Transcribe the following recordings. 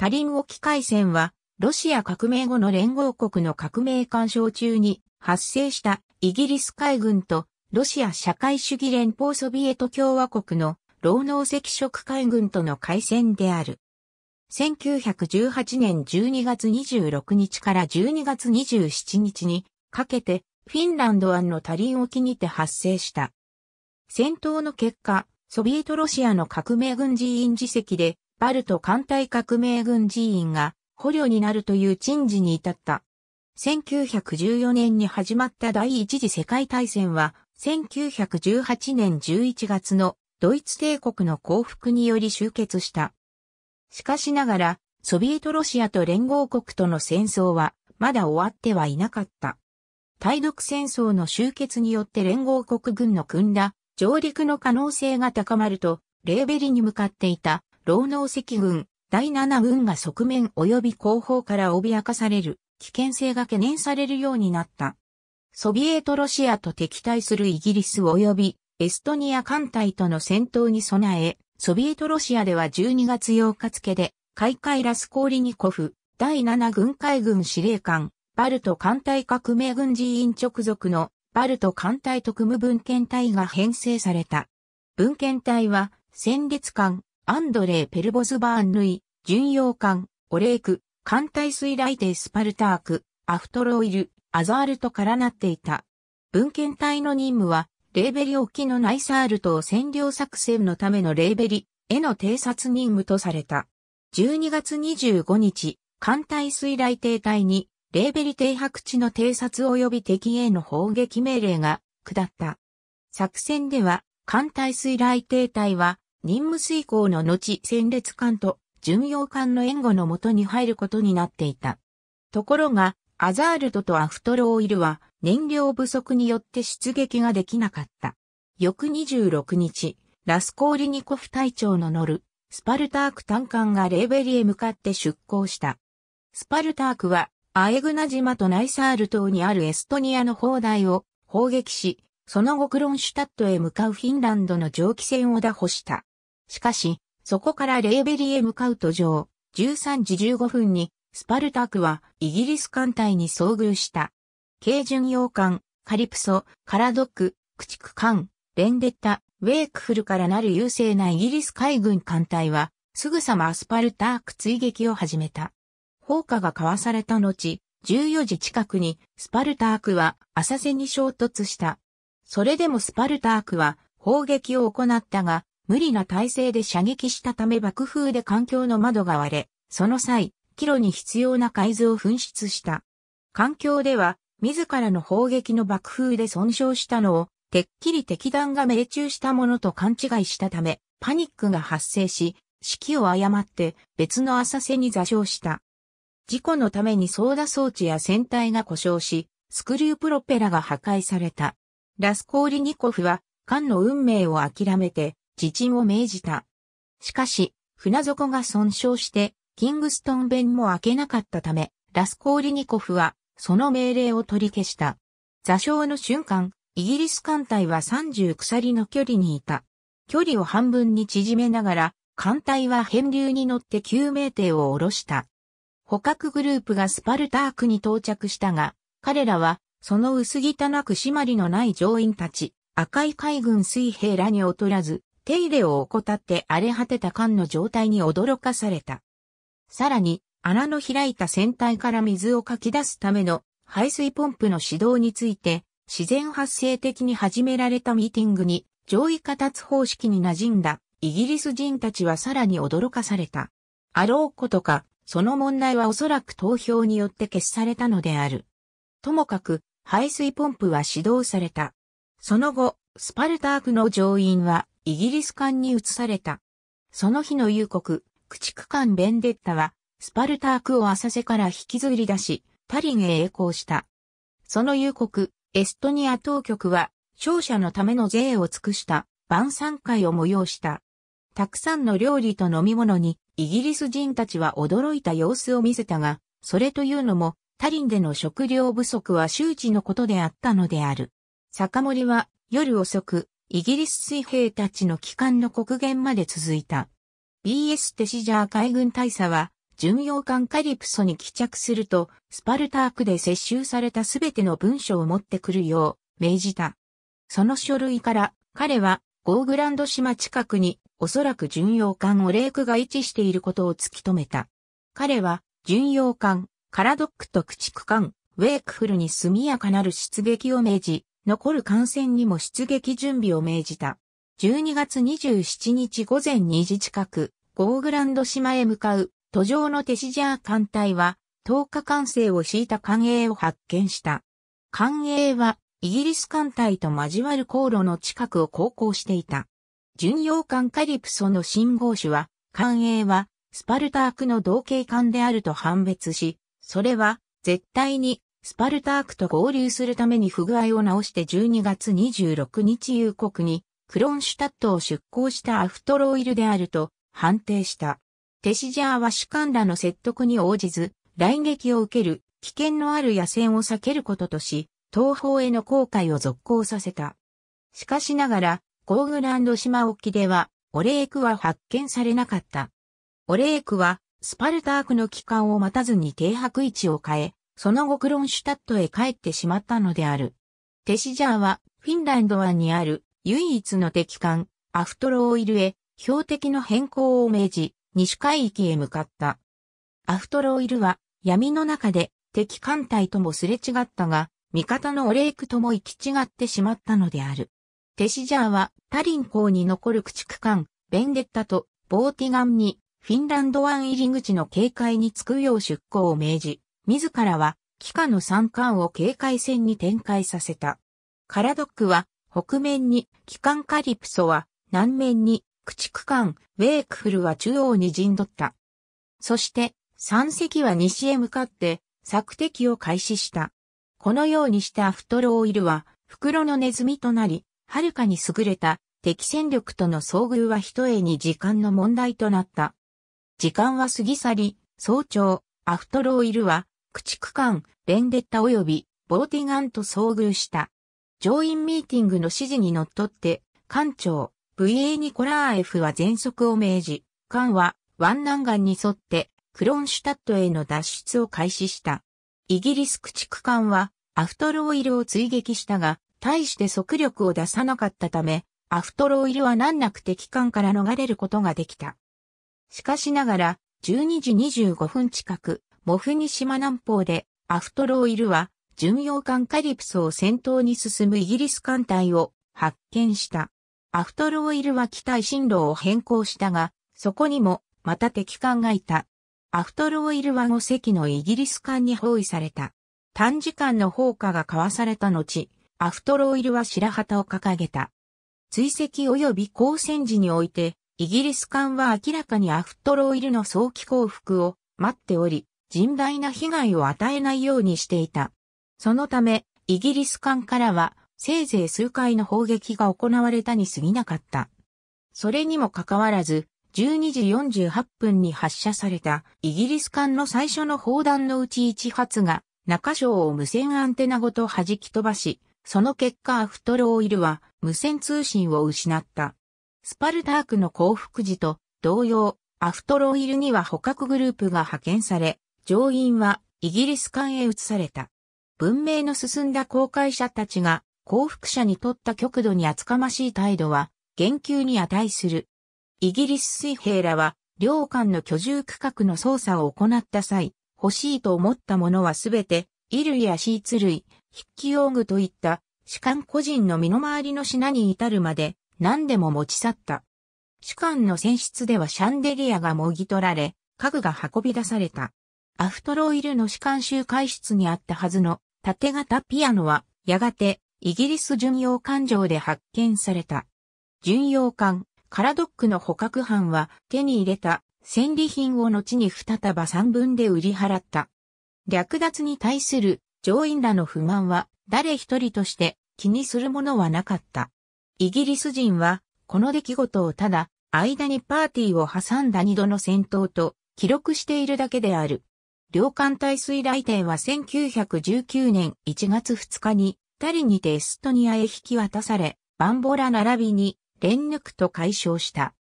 タリン沖海戦は、ロシア革命後の連合国の革命干渉中に発生したイギリス海軍とロシア社会主義連邦ソビエト共和国の労農赤色海軍との海戦である。1918年12月26日から12月27日にかけてフィンランド湾のタリン沖にて発生した。戦闘の結果、ソビエトロシアの革命軍人員自席でバルト艦隊革命軍人員が捕虜になるという珍事に至った。1914年に始まった第一次世界大戦は、1918年11月のドイツ帝国の降伏により終結した。しかしながら、ソビエトロシアと連合国との戦争は、まだ終わってはいなかった。対独戦争の終結によって連合国軍の組んだ上陸の可能性が高まると、レーベリに向かっていた労農赤軍、第7軍が側面及び後方から脅かされる危険性が懸念されるようになった。ソビエトロシアと敵対するイギリス及びエストニア艦隊との戦闘に備え、ソビエトロシアでは12月8日付で、海海ラスコーリニコフ、第7軍海軍司令官、バルト艦隊革命軍事員直属のバルト艦隊特務文献隊が編成された。文献隊は、戦列艦、アンドレー・ペルボズバーンヌイ、巡洋艦、オレーク、艦隊水雷艇スパルターク、アフトロイル、アザールとからなっていた。文献隊の任務は、レーベリ沖のナイサール島占領作戦のためのレーベリへの偵察任務とされた。12月25日、艦隊水雷艇隊に、レーベリ停泊地の偵察及び敵への砲撃命令が下った。作戦では、艦隊水雷艇隊は、任務遂行の後戦列艦と巡洋艦の援護のもとに入ることになっていた。ところが、アザールトとアフトローイルは燃料不足によって出撃ができなかった。翌26日、ラスコーリニコフ隊長の乗るスパルターク単艦がレーベリへ向かって出港した。スパルタークはアエグナ島とナイサール島にあるエストニアの砲台を砲撃し、その後クロンシュタットへ向かうフィンランドの蒸気船を打破した。しかし、そこからレーベリへ向かう途上、13時15分に、スパルタクはイギリス艦隊に遭遇した。軽巡洋艦、カリプソ、カラドック、駆逐艦、レンデッタ、ウェイクフルからなる優勢なイギリス海軍艦隊は、すぐさまアスパルターク追撃を始めた。砲火が交わされた後、14時近くにスパルタークは浅瀬に衝突した。それでもスパルタークは砲撃を行ったが、無理な体勢で射撃したため爆風で環境の窓が割れ、その際、キロに必要な海図を紛失した。環境では、自らの砲撃の爆風で損傷したのを、てっきり敵弾が命中したものと勘違いしたため、パニックが発生し、指揮を誤って別の浅瀬に座礁した。事故のために操舵装置や船体が故障し、スクリュープロペラが破壊された。ラスコーリニコフは、艦の運命を諦めて、自陣を命じた。しかし、船底が損傷して、キングストン弁も開けなかったため、ラスコーリニコフは、その命令を取り消した。座礁の瞬間、イギリス艦隊は30鎖の距離にいた。距離を半分に縮めながら、艦隊は変流に乗って救命艇を下ろした。捕獲グループがスパルタークに到着したが、彼らは、その薄汚く締まりのない乗員たち、赤い海軍水兵らに劣らず、手入れを怠って荒れ果てた缶の状態に驚かされた。さらに、穴の開いた船体から水をかき出すための排水ポンプの指導について、自然発生的に始められたミーティングに、上位下達方式に馴染んだイギリス人たちはさらに驚かされた。あろうことか、その問題はおそらく投票によって消されたのである。ともかく、排水ポンプは指導された。その後、スパルタークの上院は、イギリス艦に移された。その日の夕刻、駆逐艦ベンデッタは、スパルタークを浅瀬から引きずり出し、タリンへ栄光した。その夕刻、エストニア当局は、勝者のための税を尽くした晩餐会を催した。たくさんの料理と飲み物に、イギリス人たちは驚いた様子を見せたが、それというのも、タリンでの食料不足は周知のことであったのである。酒盛りは、夜遅く、イギリス水兵たちの帰還の国限まで続いた。BS テシジャー海軍大佐は、巡洋艦カリプソに帰着すると、スパルタークで接収されたすべての文書を持ってくるよう命じた。その書類から、彼は、ゴーグランド島近くに、おそらく巡洋艦オレークが位置していることを突き止めた。彼は、巡洋艦、カラドックと駆逐艦、ウェイクフルに速やかなる出撃を命じ、残る艦船にも出撃準備を命じた。12月27日午前2時近く、ゴーグランド島へ向かう途上のテシジャー艦隊は、10日艦船を敷いた艦営を発見した。艦営は、イギリス艦隊と交わる航路の近くを航行していた。巡洋艦カリプソの信号種は、艦営は、スパルタークの同型艦であると判別し、それは、絶対にスパルタークと合流するために不具合を直して12月26日夕刻にクロンシュタットを出港したアフトロイルであると判定した。テシジャーは主官らの説得に応じず、来撃を受ける危険のある野戦を避けることとし、東方への航海を続行させた。しかしながら、コーグランド島沖では、オレークは発見されなかった。オレークは、スパルタークの帰還を待たずに停泊位置を変え、その後クロンシュタットへ帰ってしまったのである。テシジャーは、フィンランド湾にある唯一の敵艦、アフトロオイルへ、標的の変更を命じ、西海域へ向かった。アフトロイルは闇の中で敵艦隊ともすれ違ったが、味方のオレイクとも行き違ってしまったのである。テシジャーはタリン港に残る駆逐艦、ベンデッタとボーティガンにフィンランド湾入り口の警戒につくよう出港を命じ、自らは、機下の三冠を警戒線に展開させた。カラドックは、北面に、機関カリプソは、南面に、駆逐艦、ウェークフルは中央に陣取った。そして、三隻は西へ向かって、索敵を開始した。このようにしたアフトロオイルは、袋のネズミとなり、はるかに優れた敵戦力との遭遇は一重に時間の問題となった。時間は過ぎ去り、早朝、アフトロオイルは駆逐艦、レンデッタ及びボーティガンと遭遇した。乗員ミーティングの指示にのっとって、艦長、VA ニコラーエフは全速を命じ、艦は湾南岸に沿ってクロンシュタットへの脱出を開始した。イギリス駆逐艦はアフトロイルを追撃したが、対して速力を出さなかったため、アフトロイルは難なく敵艦から逃れることができた。しかしながら、12時25分近く、モフニ島南方でアフトローイルは巡洋艦カリプソを先頭に進むイギリス艦隊を発見した。アフトローイルは機体進路を変更したが、そこにもまた敵艦がいた。アフトローイルは5隻のイギリス艦に包囲された。短時間の放火が交わされた後、アフトローイルは白旗を掲げた。追跡及び交戦時において、イギリス艦は明らかにアフトローイルの早期降伏を待っており、甚大な被害を与えないようにしていた。そのため、イギリス艦からは、せいぜい数回の砲撃が行われたに過ぎなかった。それにもかかわらず、12時48分に発射されたイギリス艦の最初の砲弾のうち1発が中将を無線アンテナごと弾き飛ばし、その結果アフトロイルは無線通信を失った。スパルタークの降伏時と同様、アフトロイルには捕獲グループが派遣され、乗員はイギリス艦へ移された。文明の進んだ航海者たちが幸福者にとった極度に厚かましい態度は、言及に値する。イギリス水兵らは、両艦の居住区画の捜査を行った際、欲しいと思ったものはすべて、衣類やシーツ類、筆記用具といった、士官個人の身の回りの品に至るまで、何でも持ち去った。士官の選出ではシャンデリアがもぎ取られ、家具が運び出された。アフトロイルの士官集会室にあったはずの縦型ピアノは、やがて、イギリス巡洋艦上で発見された。巡洋艦、カラドックの捕獲班は、手に入れた戦利品を後に二束三分で売り払った。略奪に対する乗員らの不満は、誰一人として気にするものはなかった。イギリス人は、この出来事をただ、間にパーティーを挟んだ二度の戦闘と記録しているだけである。両艦隊水雷艇は1919年1月2日に、タリにてエストニアへ引き渡され、バンボラ並びに、連抜くと解消した。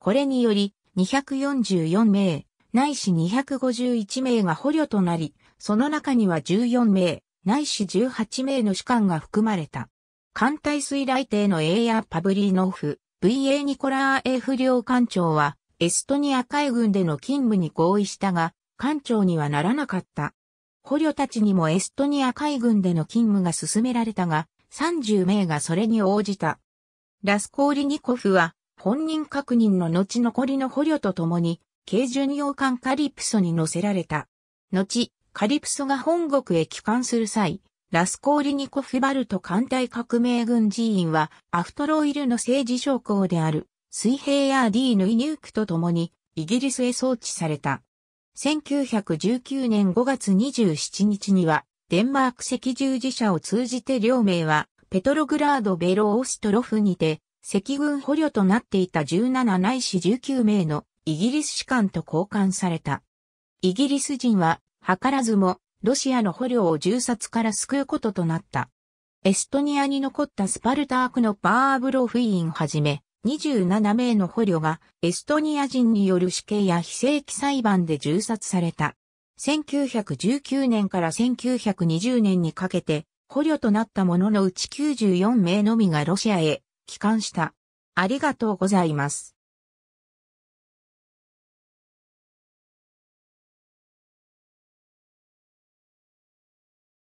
これにより、244名、ないし251名が捕虜となり、その中には14名、ないし18名の士官が含まれた。艦隊水雷艇のエイヤパブリーノフ、VA ニコラーフ両艦長は、エストニア海軍での勤務に合意したが、艦長にはならなかった。捕虜たちにもエストニア海軍での勤務が進められたが、30名がそれに応じた。ラスコーリニコフは、本人確認の後残りの捕虜と共に、軽巡洋艦カリプソに乗せられた。後、カリプソが本国へ帰還する際、ラスコーリニコフバルト艦隊革命軍寺院は、アフトロイルの政治将校である、水平や D ヌイニュークと共に、イギリスへ送致された。1919年5月27日には、デンマーク赤十字社を通じて両名は、ペトログラード・ベロオストロフにて、赤軍捕虜となっていた17ないし19名のイギリス士官と交換された。イギリス人は、図らずも、ロシアの捕虜を銃殺から救うこととなった。エストニアに残ったスパルタークのバーブロフィーンはじめ、27名の捕虜がエストニア人による死刑や非正規裁判で銃殺された。1919年から1920年にかけて捕虜となった者のうち94名のみがロシアへ帰還した。ありがとうございます。